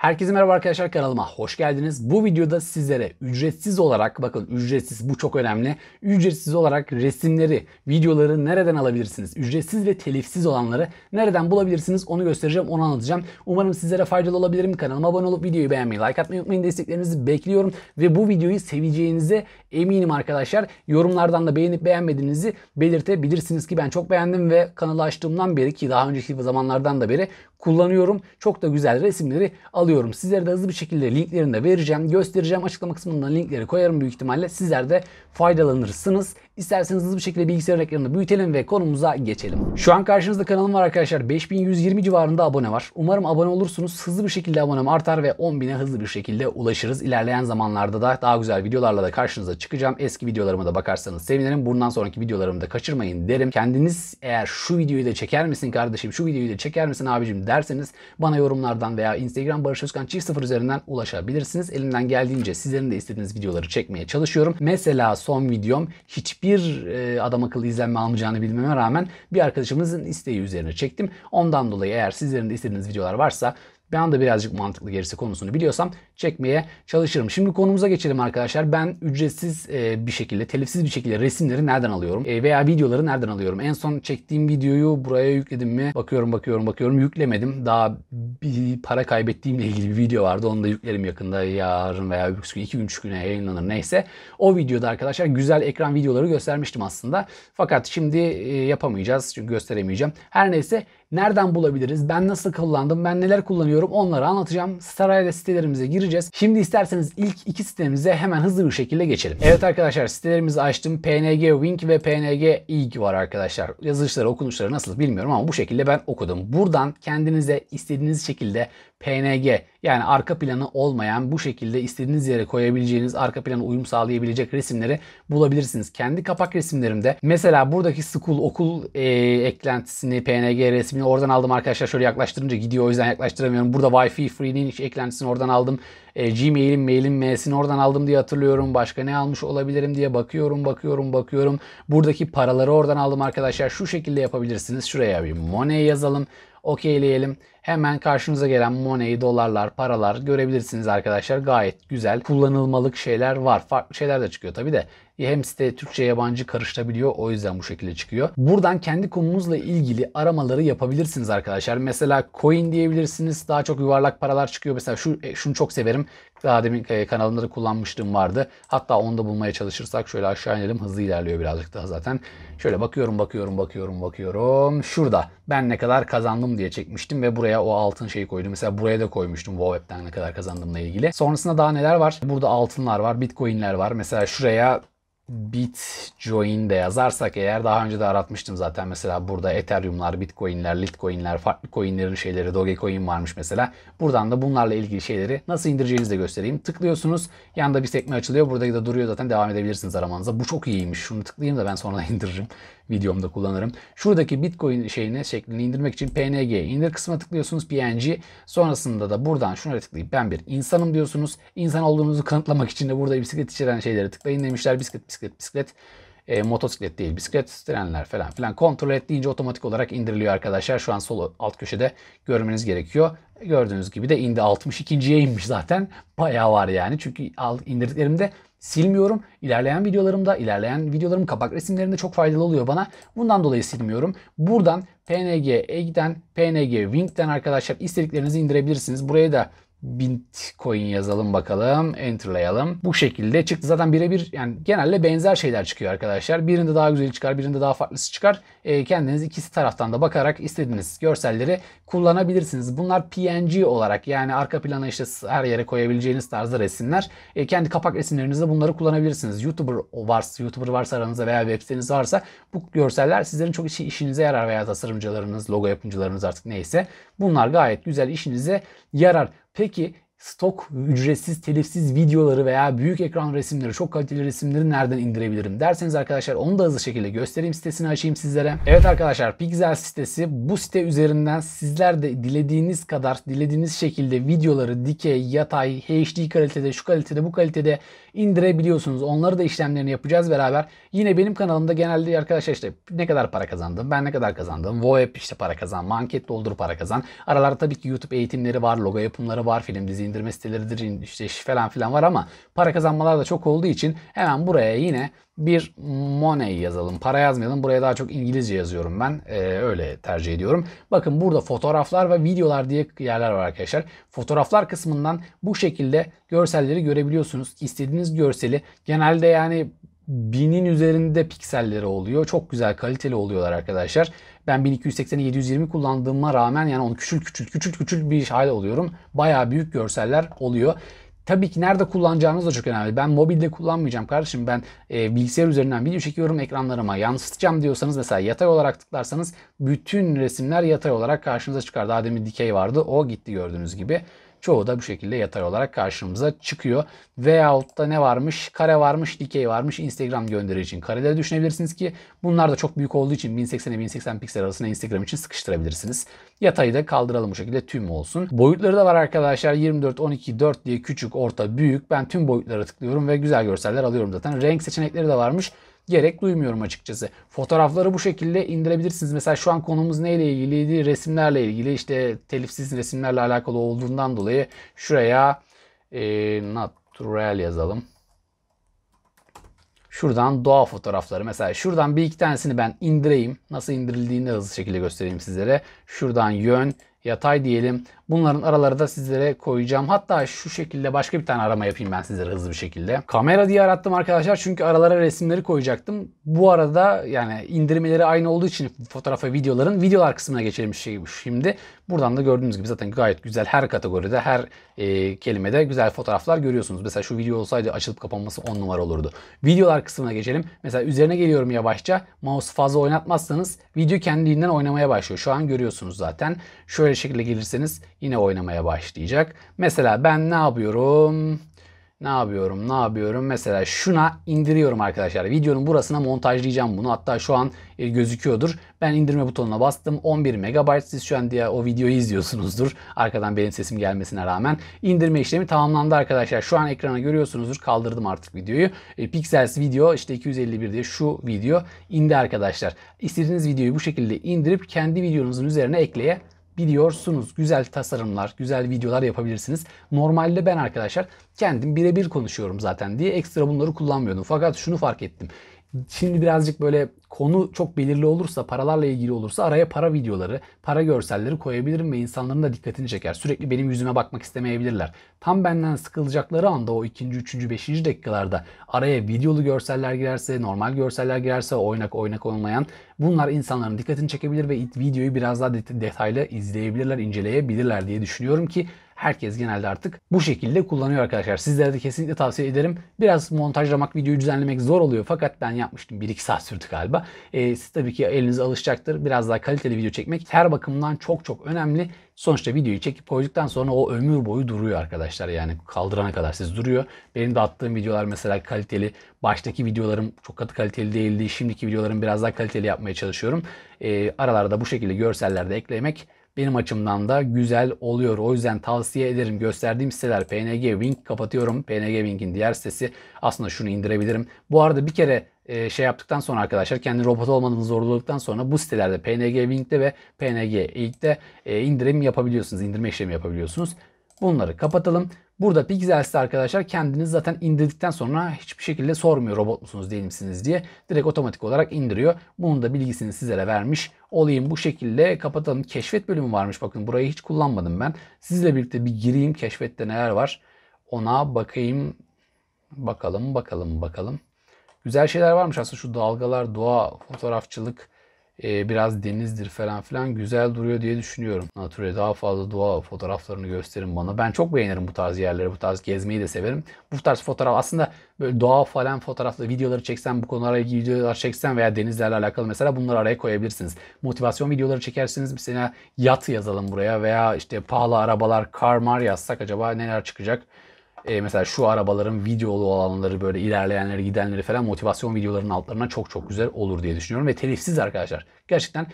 Herkese merhaba arkadaşlar kanalıma hoş geldiniz. Bu videoda sizlere ücretsiz olarak bakın ücretsiz bu çok önemli. Ücretsiz olarak resimleri, videoları nereden alabilirsiniz? Ücretsiz ve telifsiz olanları nereden bulabilirsiniz? Onu göstereceğim, onu anlatacağım. Umarım sizlere faydalı olabilirim. Kanalıma abone olup videoyu beğenmeyi, like atmayı unutmayın. Desteklerinizi bekliyorum ve bu videoyu seveceğinize eminim arkadaşlar. Yorumlardan da beğenip beğenmediğinizi belirtebilirsiniz ki ben çok beğendim ve kanalı açtığımdan beri ki daha önceki zamanlardan da beri kullanıyorum. Çok da güzel resimleri alıyorum. Sizlere de hızlı bir şekilde linklerini de vereceğim. Göstereceğim. Açıklama kısmından linkleri koyarım büyük ihtimalle. Sizler de faydalanırsınız. İsterseniz hızlı bir şekilde bilgisayar ekranını büyütelim ve konumuza geçelim. Şu an karşınızda kanalım var arkadaşlar. 5120 civarında abone var. Umarım abone olursunuz. Hızlı bir şekilde abonem artar ve 10.000'e hızlı bir şekilde ulaşırız. İlerleyen zamanlarda da daha güzel videolarla da karşınıza çıkacağım. Eski videolarıma da bakarsanız sevinirim. Bundan sonraki videolarımı da kaçırmayın derim. Kendiniz eğer şu videoyu da çeker misin kardeşim, şu videoyu da çeker misin abicim derseniz bana yorumlardan veya Instagram Barış Özkan çift sıfır üzerinden ulaşabilirsiniz. Elimden geldiğince sizlerin de istediğiniz videoları çekmeye çalışıyorum. Mesela son videom hiçbir e, adam akıllı izlenme almayacağını bilmeme rağmen bir arkadaşımızın isteği üzerine çektim. Ondan dolayı eğer sizlerin de istediğiniz videolar varsa ben de birazcık mantıklı gerisi konusunu biliyorsam çekmeye çalışırım. Şimdi konumuza geçelim arkadaşlar. Ben ücretsiz e, bir şekilde, telifsiz bir şekilde resimleri nereden alıyorum? E, veya videoları nereden alıyorum? En son çektiğim videoyu buraya yükledim mi? Bakıyorum, bakıyorum, bakıyorum. Yüklemedim. Daha bir para kaybettiğimle ilgili bir video vardı. Onu da yüklerim yakında. Yarın veya öbür gün, iki gün, üç güne yayınlanır neyse. O videoda arkadaşlar güzel ekran videoları göstermiştim aslında. Fakat şimdi e, yapamayacağız. Çünkü gösteremeyeceğim. Her neyse nereden bulabiliriz? Ben nasıl kullandım? Ben neler kullanıyorum? planlıyorum. Onları anlatacağım. Sırayla sitelerimize gireceğiz. Şimdi isterseniz ilk iki sitemize hemen hızlı bir şekilde geçelim. Evet arkadaşlar sitelerimizi açtım. PNG Wink ve PNG IG var arkadaşlar. Yazılışları, okunuşları nasıl bilmiyorum ama bu şekilde ben okudum. Buradan kendinize istediğiniz şekilde PNG yani arka planı olmayan bu şekilde istediğiniz yere koyabileceğiniz arka plana uyum sağlayabilecek resimleri bulabilirsiniz. Kendi kapak resimlerimde mesela buradaki school okul e, eklentisini PNG resmini oradan aldım arkadaşlar şöyle yaklaştırınca gidiyor o yüzden yaklaştıramıyorum. Burada Wi-Fi Free'nin eklentisini oradan aldım. E, Gmail'in mailin M'sini oradan aldım diye hatırlıyorum. Başka ne almış olabilirim diye bakıyorum bakıyorum bakıyorum. Buradaki paraları oradan aldım arkadaşlar. Şu şekilde yapabilirsiniz. Şuraya bir money yazalım okeyleyelim. Hemen karşınıza gelen Money, dolarlar, paralar görebilirsiniz arkadaşlar. Gayet güzel kullanılmalık şeyler var. Farklı şeyler de çıkıyor tabi de. Hem site Türkçe yabancı karıştırabiliyor. O yüzden bu şekilde çıkıyor. Buradan kendi konumuzla ilgili aramaları yapabilirsiniz arkadaşlar. Mesela coin diyebilirsiniz. Daha çok yuvarlak paralar çıkıyor. Mesela şu e, şunu çok severim. Daha demin e, kanalımda da kullanmıştım vardı. Hatta onu da bulmaya çalışırsak şöyle aşağı inelim. Hızlı ilerliyor birazcık daha zaten. Şöyle bakıyorum, bakıyorum, bakıyorum, bakıyorum. Şurada ben ne kadar kazandım diye çekmiştim ve buraya o altın şeyi koydum. Mesela buraya da koymuştum Wowap'ten ne kadar kazandığımla ilgili. Sonrasında daha neler var? Burada altınlar var, bitcoinler var. Mesela şuraya Bitcoin de yazarsak eğer daha önce de aratmıştım zaten mesela burada Ethereum'lar, Bitcoin'ler, Litecoin'ler, farklı coin'lerin şeyleri Dogecoin varmış mesela. Buradan da bunlarla ilgili şeyleri nasıl indireceğinizi de göstereyim. Tıklıyorsunuz. Yanında bir sekme açılıyor. Burada da duruyor zaten devam edebilirsiniz aramanıza. Bu çok iyiymiş. Şunu tıklayayım da ben sonra indiririm videomda kullanırım. Şuradaki Bitcoin şeyine şeklini indirmek için PNG indir kısmına tıklıyorsunuz PNG. Sonrasında da buradan şunu tıklayıp ben bir insanım diyorsunuz. İnsan olduğunuzu kanıtlamak için de burada bisiklet içeren şeyleri tıklayın demişler. Bisiklet bisiklet bisiklet e, motosiklet değil bisiklet trenler falan filan kontrol et deyince otomatik olarak indiriliyor arkadaşlar. Şu an sol alt köşede görmeniz gerekiyor. Gördüğünüz gibi de indi 62.ye inmiş zaten. Bayağı var yani. Çünkü indirdiklerimde silmiyorum. İlerleyen videolarımda, ilerleyen videolarım kapak resimlerinde çok faydalı oluyor bana. Bundan dolayı silmiyorum. Buradan PNG Egg'den, PNG Wing'den arkadaşlar istediklerinizi indirebilirsiniz. Buraya da Bitcoin yazalım bakalım. Enterlayalım. Bu şekilde çıktı. Zaten birebir yani genelde benzer şeyler çıkıyor arkadaşlar. Birinde daha güzel çıkar, birinde daha farklısı çıkar. Ee, kendiniz ikisi taraftan da bakarak istediğiniz görselleri kullanabilirsiniz. Bunlar PNG olarak yani arka plana işte her yere koyabileceğiniz tarzda resimler. Ee, kendi kapak resimlerinizde bunları kullanabilirsiniz. YouTuber varsa, YouTuber varsa aranızda veya web siteniz varsa bu görseller sizlerin çok işinize yarar veya tasarımcılarınız, logo yapımcılarınız artık neyse. Bunlar gayet güzel işinize yarar. Peki stok ücretsiz telifsiz videoları veya büyük ekran resimleri çok kaliteli resimleri nereden indirebilirim derseniz arkadaşlar onu da hızlı şekilde göstereyim sitesini açayım sizlere. Evet arkadaşlar Pixel sitesi bu site üzerinden sizler de dilediğiniz kadar dilediğiniz şekilde videoları dikey, yatay, HD kalitede, şu kalitede, bu kalitede indirebiliyorsunuz. Onları da işlemlerini yapacağız beraber. Yine benim kanalımda genelde arkadaşlar işte ne kadar para kazandım, ben ne kadar kazandım, VoIP işte para kazan, manket doldur para kazan. Aralarda tabii ki YouTube eğitimleri var, logo yapımları var, film dizi indirme siteleridir işte falan filan var ama para kazanmalar da çok olduğu için hemen buraya yine bir money yazalım. Para yazmayalım. Buraya daha çok İngilizce yazıyorum ben. Ee, öyle tercih ediyorum. Bakın burada fotoğraflar ve videolar diye yerler var arkadaşlar. Fotoğraflar kısmından bu şekilde görselleri görebiliyorsunuz. İstediğiniz görseli genelde yani binin üzerinde pikselleri oluyor. Çok güzel kaliteli oluyorlar arkadaşlar. Ben 1280'i 720 kullandığıma rağmen yani onu küçül küçül küçül küçül bir hale oluyorum. Bayağı büyük görseller oluyor. Tabii ki nerede kullanacağınız da çok önemli. Ben mobilde kullanmayacağım kardeşim. Ben e, bilgisayar üzerinden video çekiyorum ekranlarıma yansıtacağım diyorsanız mesela yatay olarak tıklarsanız bütün resimler yatay olarak karşınıza çıkar. Daha demin dikey vardı o gitti gördüğünüz gibi. Çoğu da bu şekilde yatay olarak karşımıza çıkıyor. Veyahut da ne varmış? Kare varmış, dikey varmış. Instagram gönderi için kareleri düşünebilirsiniz ki bunlar da çok büyük olduğu için 1080'e 1080 piksel arasında Instagram için sıkıştırabilirsiniz. Yatayı da kaldıralım bu şekilde tüm olsun. Boyutları da var arkadaşlar. 24, 12, 4 diye küçük, orta, büyük. Ben tüm boyutlara tıklıyorum ve güzel görseller alıyorum zaten. Renk seçenekleri de varmış gerek duymuyorum açıkçası. Fotoğrafları bu şekilde indirebilirsiniz. Mesela şu an konumuz neyle ilgiliydi? Resimlerle ilgili İşte telifsiz resimlerle alakalı olduğundan dolayı şuraya e, natural yazalım. Şuradan doğa fotoğrafları. Mesela şuradan bir iki tanesini ben indireyim. Nasıl indirildiğini hızlı şekilde göstereyim sizlere. Şuradan yön, yatay diyelim. Bunların araları da sizlere koyacağım. Hatta şu şekilde başka bir tane arama yapayım ben sizlere hızlı bir şekilde. Kamera diye arattım arkadaşlar çünkü aralara resimleri koyacaktım. Bu arada yani indirmeleri aynı olduğu için fotoğrafa videoların videolar kısmına geçelim şey şimdi. Buradan da gördüğünüz gibi zaten gayet güzel her kategoride her e, kelimede güzel fotoğraflar görüyorsunuz. Mesela şu video olsaydı açılıp kapanması 10 numara olurdu. Videolar kısmına geçelim. Mesela üzerine geliyorum yavaşça. Mouse fazla oynatmazsanız video kendiliğinden oynamaya başlıyor. Şu an görüyorsunuz zaten. Şöyle Böyle şekilde gelirseniz yine oynamaya başlayacak. Mesela ben ne yapıyorum? Ne yapıyorum? Ne yapıyorum? Mesela şuna indiriyorum arkadaşlar. Videonun burasına montajlayacağım bunu. Hatta şu an e, gözüküyordur. Ben indirme butonuna bastım. 11 MB siz şu an diye o videoyu izliyorsunuzdur. Arkadan benim sesim gelmesine rağmen. indirme işlemi tamamlandı arkadaşlar. Şu an ekrana görüyorsunuzdur. Kaldırdım artık videoyu. E, Pixels video işte 251 diye şu video indi arkadaşlar. İstediğiniz videoyu bu şekilde indirip kendi videonuzun üzerine ekleye biliyorsunuz. Güzel tasarımlar, güzel videolar yapabilirsiniz. Normalde ben arkadaşlar kendim birebir konuşuyorum zaten diye ekstra bunları kullanmıyordum. Fakat şunu fark ettim. Şimdi birazcık böyle konu çok belirli olursa, paralarla ilgili olursa araya para videoları, para görselleri koyabilirim ve insanların da dikkatini çeker. Sürekli benim yüzüme bakmak istemeyebilirler. Tam benden sıkılacakları anda o ikinci, üçüncü, beşinci dakikalarda araya videolu görseller girerse, normal görseller girerse, oynak oynak olmayan bunlar insanların dikkatini çekebilir ve videoyu biraz daha detaylı izleyebilirler, inceleyebilirler diye düşünüyorum ki herkes genelde artık bu şekilde kullanıyor arkadaşlar. Sizlere de kesinlikle tavsiye ederim. Biraz montajlamak, videoyu düzenlemek zor oluyor fakat ben yapmıştım. 1-2 saat sürdü galiba. E, siz tabii ki elinize alışacaktır. Biraz daha kaliteli video çekmek her bakımdan çok çok önemli. Sonuçta videoyu çekip koyduktan sonra o ömür boyu duruyor arkadaşlar. Yani kaldırana kadar siz duruyor. Benim de attığım videolar mesela kaliteli. Baştaki videolarım çok katı kaliteli değildi. Şimdiki videolarım biraz daha kaliteli yapmaya çalışıyorum. E, aralarda bu şekilde görseller de eklemek benim açımdan da güzel oluyor. O yüzden tavsiye ederim. Gösterdiğim siteler PNG Wink kapatıyorum. PNG Wink'in diğer sitesi. Aslında şunu indirebilirim. Bu arada bir kere e, şey yaptıktan sonra arkadaşlar kendi robot olmanızı zorladıktan sonra bu sitelerde PNG Wink'te ve PNG Ilk'te e, indirim yapabiliyorsunuz. indirme işlemi yapabiliyorsunuz. Bunları kapatalım. Burada Pixels'te arkadaşlar kendiniz zaten indirdikten sonra hiçbir şekilde sormuyor robot musunuz değil misiniz diye. Direkt otomatik olarak indiriyor. Bunun da bilgisini sizlere vermiş olayım bu şekilde kapatalım. Keşfet bölümü varmış bakın burayı hiç kullanmadım ben. Sizle birlikte bir gireyim keşfette neler var ona bakayım. Bakalım bakalım bakalım. Güzel şeyler varmış aslında şu dalgalar, doğa, fotoğrafçılık, e, biraz denizdir falan filan güzel duruyor diye düşünüyorum. Natüre daha fazla doğa fotoğraflarını gösterin bana. Ben çok beğenirim bu tarz yerleri, bu tarz gezmeyi de severim. Bu tarz fotoğraf aslında böyle doğa falan fotoğrafları, videoları çeksen, bu konulara ilgili videolar çeksen veya denizlerle alakalı mesela bunları araya koyabilirsiniz. Motivasyon videoları çekersiniz. Mesela yat yazalım buraya veya işte pahalı arabalar, karmar yazsak acaba neler çıkacak? e, mesela şu arabaların videolu olanları böyle ilerleyenleri gidenleri falan motivasyon videolarının altlarına çok çok güzel olur diye düşünüyorum. Ve telifsiz arkadaşlar. Gerçekten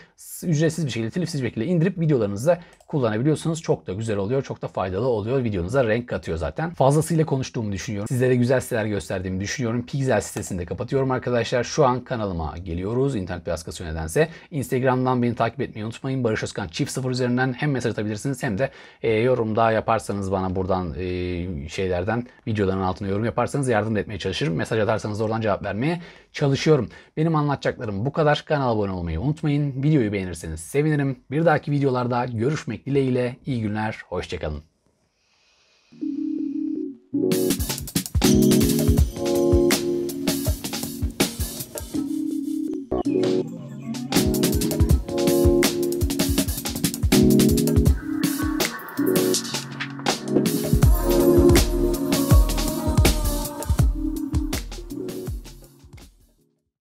ücretsiz bir şekilde telifsiz bir şekilde indirip videolarınızda kullanabiliyorsunuz. Çok da güzel oluyor. Çok da faydalı oluyor. Videonuza renk katıyor zaten. Fazlasıyla konuştuğumu düşünüyorum. Sizlere güzel siteler gösterdiğimi düşünüyorum. Pixel sitesini de kapatıyorum arkadaşlar. Şu an kanalıma geliyoruz. İnternet baskısı nedense. Instagram'dan beni takip etmeyi unutmayın. Barış Özkan çift sıfır üzerinden hem mesaj atabilirsiniz hem de e, daha yaparsanız bana buradan e, şeyler yerden videoların altına yorum yaparsanız yardım etmeye çalışırım. Mesaj atarsanız oradan cevap vermeye çalışıyorum. Benim anlatacaklarım bu kadar. Kanala abone olmayı unutmayın. Videoyu beğenirseniz sevinirim. Bir dahaki videolarda görüşmek dileğiyle. İyi günler, hoşçakalın.